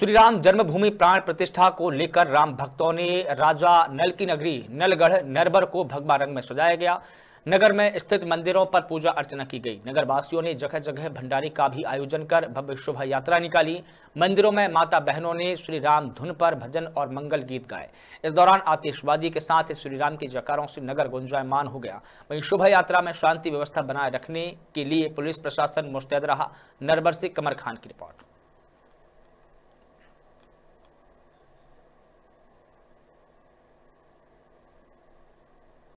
श्री राम जन्मभूमि प्राण प्रतिष्ठा को लेकर राम भक्तों ने राजा नल की नगरी नलगढ़ नरबर को भगवा रंग में सजाया गया नगर में स्थित मंदिरों पर पूजा अर्चना की गई नगर वासियों ने जगह जगह भंडारी का भी आयोजन कर भव्य शोभा यात्रा निकाली मंदिरों में माता बहनों ने श्री राम धुन पर भजन और मंगल गीत गाए इस दौरान आतिशबाजी के साथ श्री राम के जयकारों से नगर गुंजायमान हो गया वहीं शोभा यात्रा में शांति व्यवस्था बनाए रखने के लिए पुलिस प्रशासन मुस्तैद रहा नरबर से कमर खान की रिपोर्ट